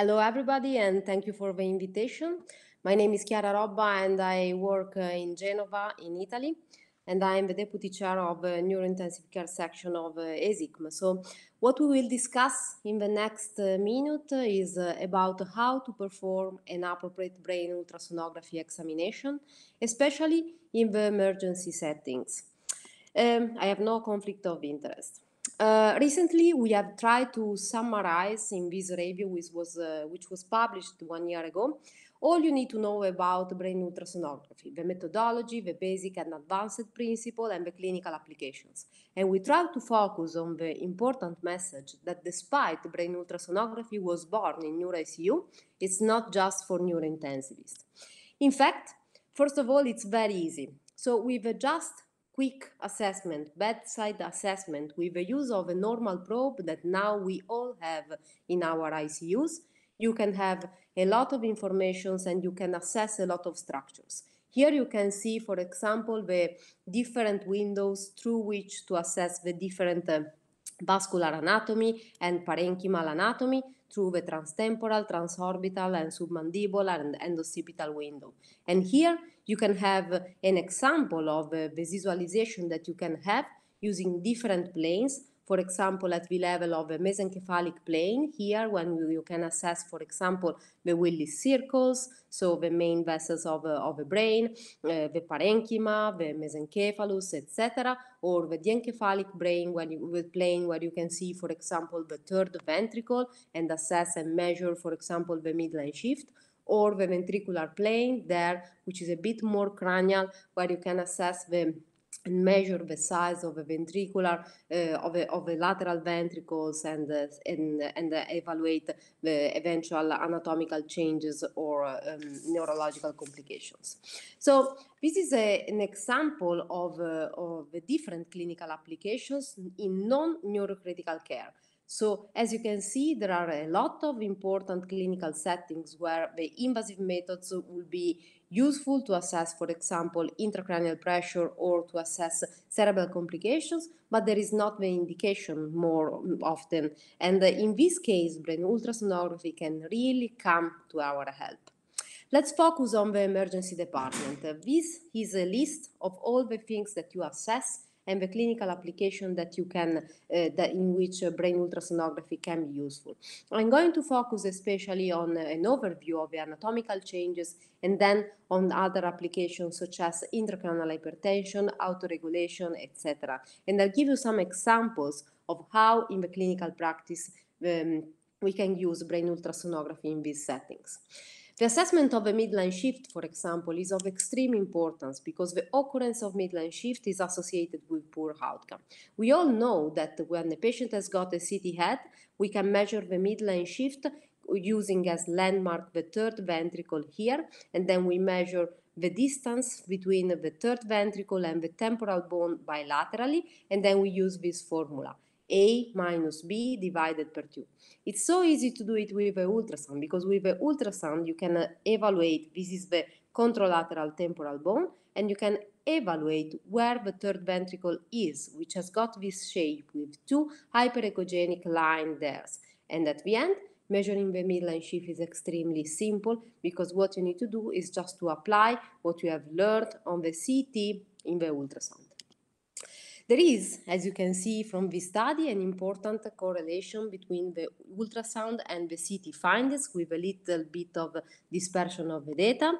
Hello, everybody, and thank you for the invitation. My name is Chiara Robba, and I work uh, in Genova, in Italy, and I am the deputy chair of the uh, neurointensive care section of uh, So, what we will discuss in the next uh, minute is uh, about how to perform an appropriate brain ultrasonography examination, especially in the emergency settings. Um, I have no conflict of interest. Uh, recently, we have tried to summarize in this review, which was, uh, which was published one year ago, all you need to know about brain ultrasonography, the methodology, the basic and advanced principle, and the clinical applications. And we try to focus on the important message that despite brain ultrasonography was born in neuro ICU, it's not just for neurointensivists. In fact, first of all, it's very easy. So with just quick assessment, bedside assessment with the use of a normal probe that now we all have in our ICUs, you can have a lot of informations and you can assess a lot of structures. Here you can see, for example, the different windows through which to assess the different uh, vascular anatomy and parenchymal anatomy through the transtemporal, transorbital, and submandibular and endocipital window. And here you can have uh, an example of uh, the visualization that you can have using different planes. For example, at the level of a mesencephalic plane, here when you can assess, for example, the Willis circles, so the main vessels of, a, uh, of the brain, uh, the parenchyma, the mesencephalus, etc., or the diencephalic brain when you, with plane where you can see, for example, the third ventricle and assess and measure, for example, the midline shift or the ventricular plane there, which is a bit more cranial, where you can assess the and measure the size of the ventricular uh, of, the of lateral ventricles and uh, and and evaluate the eventual anatomical changes or um, neurological complications so this is a, an example of uh, of the different clinical applications in non neurocritical care so as you can see, there are a lot of important clinical settings where the invasive methods will be useful to assess, for example, intracranial pressure or to assess cerebral complications, but there is not the indication more often. And in this case, brain ultrasonography can really come to our help. Let's focus on the emergency department. This is a list of all the things that you assess and the clinical application that you can, uh, that in which uh, brain ultrasonography can be useful. I'm going to focus especially on uh, an overview of the anatomical changes and then on other applications such as intracranial hypertension, autoregulation, etc. And I'll give you some examples of how in the clinical practice um, we can use brain ultrasonography in these settings. The assessment of a midline shift, for example, is of extreme importance because the occurrence of midline shift is associated with poor outcome. We all know that when a patient has got a CT head, we can measure the midline shift using as landmark the third ventricle here, and then we measure the distance between the third ventricle and the temporal bone bilaterally, and then we use this formula a minus b divided per 2. It's so easy to do it with an ultrasound because with an ultrasound you can uh, evaluate this is the contralateral temporal bone and you can evaluate where the third ventricle is which has got this shape with two hyperechogenic line there and at the end measuring the midline shift is extremely simple because what you need to do is just to apply what you have learned on the CT in the ultrasound. There is, as you can see from this study, an important correlation between the ultrasound and the CT findings with a little bit of dispersion of the data.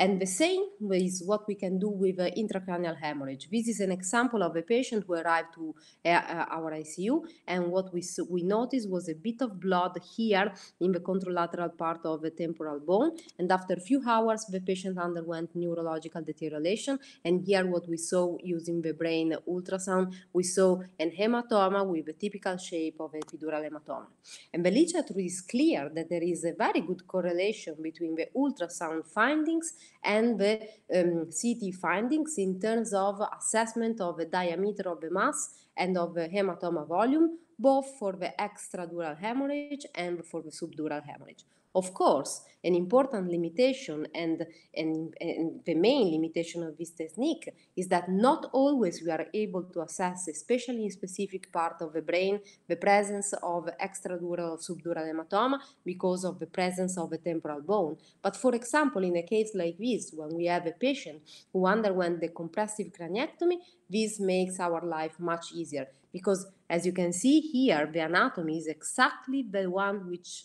And the same is what we can do with uh, intracranial hemorrhage. This is an example of a patient who arrived to uh, uh our ICU, and what we, we noticed was a bit of blood here in the contralateral part of the temporal bone. And after a few hours, the patient underwent neurological deterioration. And here, what we saw using the brain ultrasound, we saw an hematoma with a typical shape of epidural hematoma. And the literature is clear that there is a very good correlation between the ultrasound findings and the um, CT findings in terms of assessment of the diameter of the mass and of the hematoma volume, both for the extradural hemorrhage and for the subdural hemorrhage. Of course, an important limitation and, and, and, the main limitation of this technique is that not always we are able to assess, especially in specific part of the brain, the presence of extradural or subdural hematoma because of the presence of a temporal bone. But for example, in a case like this, when we have a patient who underwent the compressive craniectomy, this makes our life much easier because as you can see here, the anatomy is exactly the one which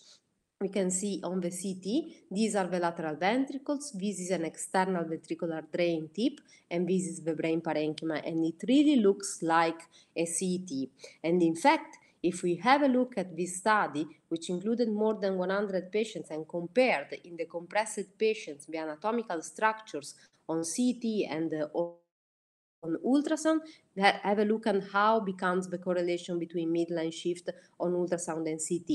we can see on the CT, these are the lateral ventricles, this is an external ventricular drain tip, and this is the brain parenchyma, and it really looks like a CT. And in fact, if we have a look at this study, which included more than 100 patients and compared in the compressed patients the anatomical structures on CT and uh, on ultrasound that have a look on how becomes the correlation between midline shift on ultrasound and CT.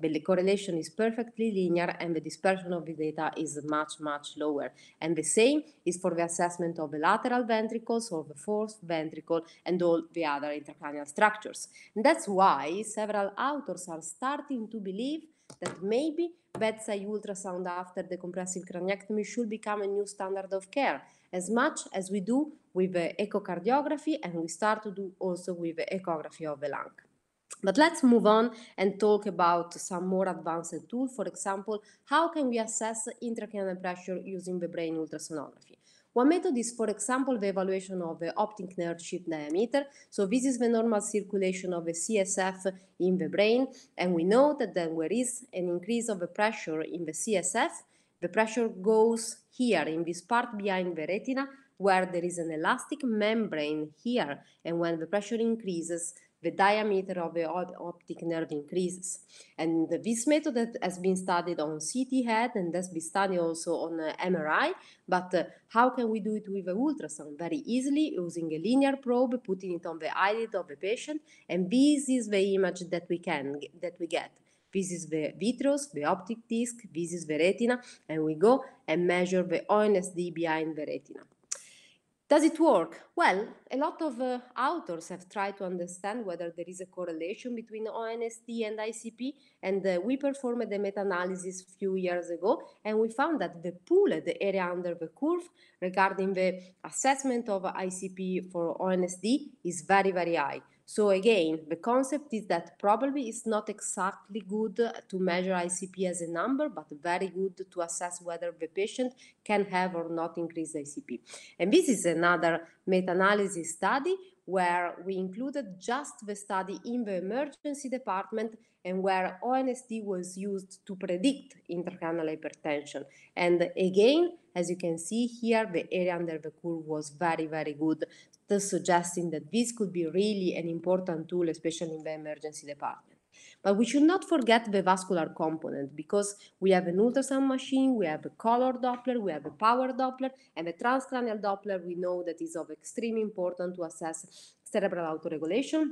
But the correlation is perfectly linear and the dispersion of the data is much, much lower. And the same is for the assessment of the lateral ventricles or the fourth ventricle and all the other intracranial structures. And that's why several authors are starting to believe that maybe bedside ultrasound after the compressive craniectomy should become a new standard of care as much as we do with the echocardiography and we start to do also with the echography of the lung. But let's move on and talk about some more advanced tool. For example, how can we assess intracranial pressure using the brain ultrasonography? One method is, for example, the evaluation of the optic nerve sheath diameter. So this is the normal circulation of the CSF in the brain. And we know that then there is an increase of the pressure in the CSF, the pressure goes here in this part behind the retina where there is an elastic membrane here and when the pressure increases the diameter of the optic nerve increases. And this method has been studied on CT head and has been studied also on uh, MRI, but uh, how can we do it with ultrasound? Very easily using a linear probe, putting it on the eyelid of the patient, and this is the image that we can that we get. This is the vitreous, the optic disc, this is the retina, and we go and measure the ONSD behind the retina. Does it work? Well, a lot of uh, authors have tried to understand whether there is a correlation between ONSD and ICP, and uh, we performed a meta-analysis a few years ago, and we found that the pool, the area under the curve, regarding the assessment of ICP for ONSD is very, very high. So again, the concept is that probably it's not exactly good to measure ICP as a number, but very good to assess whether the patient can have or not increased ICP. And this is another meta-analysis study where we included just the study in the emergency department and where ONSD was used to predict intracranial hypertension. And again, as you can see here, the area under the curve was very, very good thus suggesting that this could be really an important tool, especially in the emergency department. But we should not forget the vascular component because we have an ultrasound machine, we have a color Doppler, we have a power Doppler, and the transcranial Doppler we know that is of extreme importance to assess cerebral autoregulation.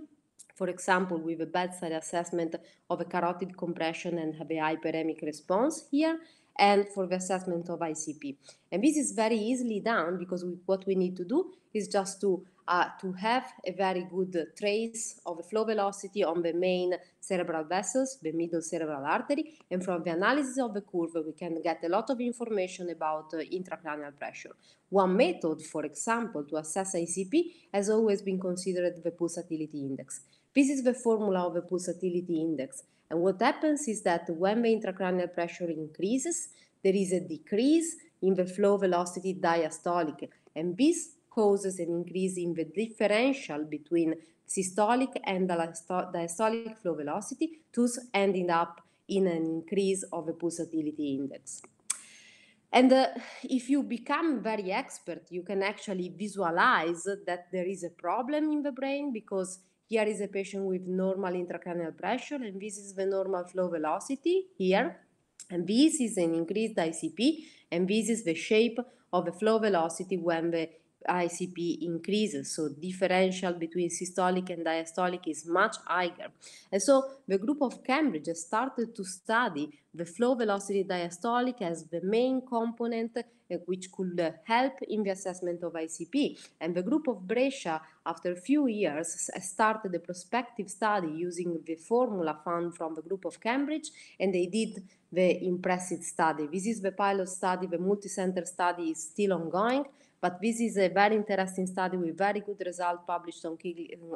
For example, with a bedside assessment of a carotid compression and have a hyperemic response here, and for the assessment of ICP. And this is very easily done because we, what we need to do is just to uh, to have a very good trace of the flow velocity on the main cerebral vessels, the middle cerebral artery, and from the analysis of the curve, we can get a lot of information about uh, intracranial pressure. One method, for example, to assess ICP has always been considered the pulsatility index. This is the formula of the pulsatility index. And what happens is that when the intracranial pressure increases, there is a decrease in the flow velocity diastolic, and this causes an increase in the differential between systolic and diastolic flow velocity, thus ending up in an increase of the pulsatility index. And uh, if you become very expert, you can actually visualize that there is a problem in the brain because here is a patient with normal intracranial pressure, and this is the normal flow velocity here. Mm-hmm. And this is an increased ICP, and this is the shape of the flow velocity when the ICP increases. So differential between systolic and diastolic is much higher. And so the group of Cambridge has started to study the flow velocity diastolic as the main component uh, which could uh, help in the assessment of ICP. And the group of Brescia, after a few years, started a prospective study using the formula found from the group of Cambridge, and they did the impressive study. This is the pilot study, the multicenter study is still ongoing, but this is a very interesting study with very good result published on,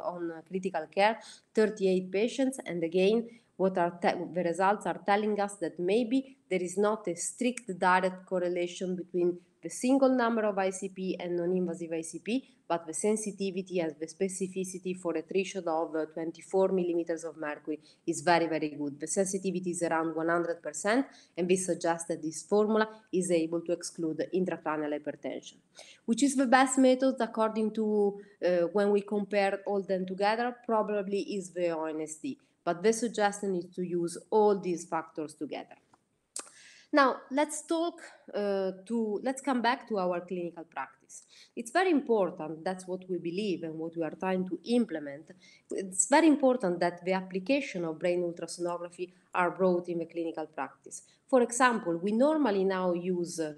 on uh, critical care, 38 patients. And again, what are the results are telling us that maybe there is not a strict direct correlation between the single number of ICP and non-invasive ICP, but the sensitivity and the specificity for a threshold of uh, 24 millimeters of mercury is very, very good. The sensitivity is around 100%, and we suggest that this formula is able to exclude intracranial hypertension, which is the best method according to uh, when we compare all them together, probably is the ONSD. But the suggestion is to use all these factors together. Now, let's talk uh, to, let's come back to our clinical practice. It's very important, that's what we believe and what we are trying to implement. It's very important that the application of brain ultrasonography are brought in the clinical practice. For example, we normally now use uh,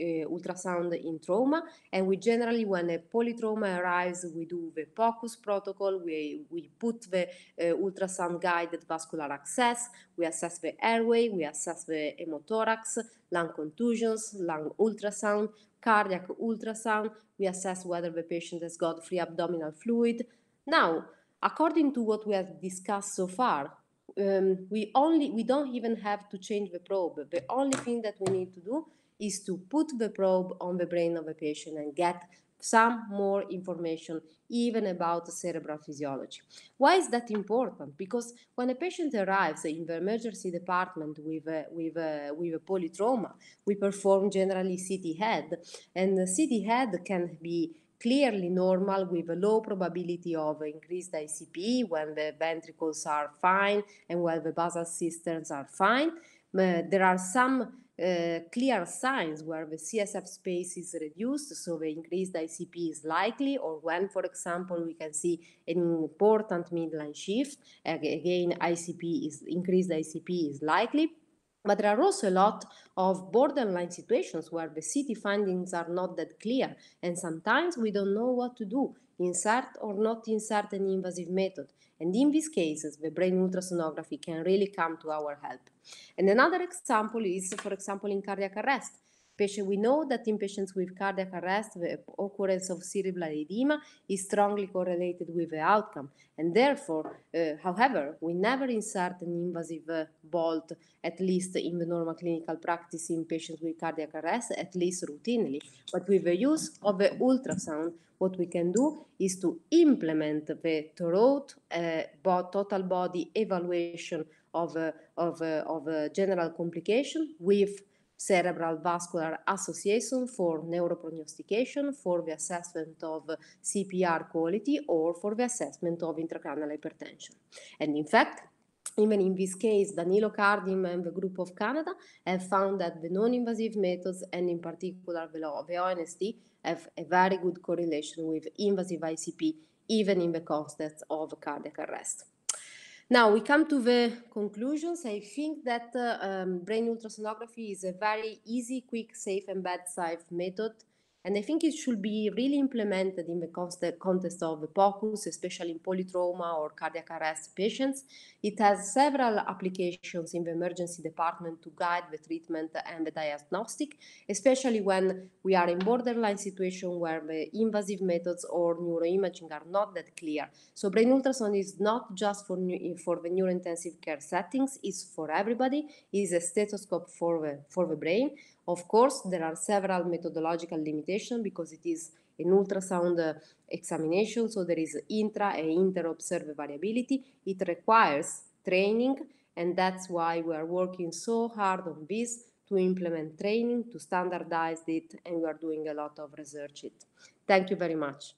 Eh, ultrasound in trauma. And we generally, when a polytrauma arrives, we do the POCUS protocol. We, we put the eh, ultrasound guided vascular access. We assess the airway. We assess the hemothorax, lung contusions, lung ultrasound, cardiac ultrasound. We assess whether the patient has got free abdominal fluid. Now, according to what we have discussed so far, um, we only we don't even have to change the probe. The only thing that we need to do is to put the probe on the brain of a patient and get some more information even about the cerebral physiology. Why is that important? Because when a patient arrives in the emergency department with a, with a, with a polytrauma, we perform generally CT head and the CT head can be clearly normal with a low probability of increased ICP when the ventricles are fine and when the basal cisterns are fine. But uh, there are some Eh, clear signs where the CSF space is reduced, so the increased ICP is likely, or when, for example, we can see an important midline shift, again, ICP is increased ICP is likely. But there are also a lot of borderline situations where the city findings are not that clear, and sometimes we don't know what to do insert or not insert an invasive method. And in these cases, the brain ultrasonography can really come to our help. And another example is, for example, in cardiac arrest we know that in patients with cardiac arrest, the occurrence of cerebral edema is strongly correlated with the outcome. And therefore, uh, however, we never insert an invasive uh, bolt, at least in the normal clinical practice in patients with cardiac arrest, at least routinely. But with the use of the ultrasound, what we can do is to implement the uh, total body evaluation of, uh, of, uh, of uh, general complication with Cerebral Vascular Association for neuroprognostication, for the assessment of CPR quality, or for the assessment of intracranial hypertension. And in fact, even in this case, Danilo Cardim and the group of Canada have found that the non-invasive methods, and in particular the ONST, have a very good correlation with invasive ICP, even in the context of cardiac arrest. Now we come to the conclusions. I think that uh, um, brain ultrasonography is a very easy, quick, safe, and bedside method and I think it should be really implemented in the context of the POCUS, especially in polytrauma or cardiac arrest patients. It has several applications in the emergency department to guide the treatment and the diagnostic, especially when we are in borderline situation where the invasive methods or neuroimaging are not that clear. So brain ultrasound is not just for, new, for the neurointensive care settings, it's for everybody, it's a stethoscope for the, for the brain of course, there are several methodological limitations because it is an ultrasound uh, examination, so there is intra and inter observed variability. It requires training, and that's why we are working so hard on this to implement training, to standardize it, and we are doing a lot of research it. Thank you very much.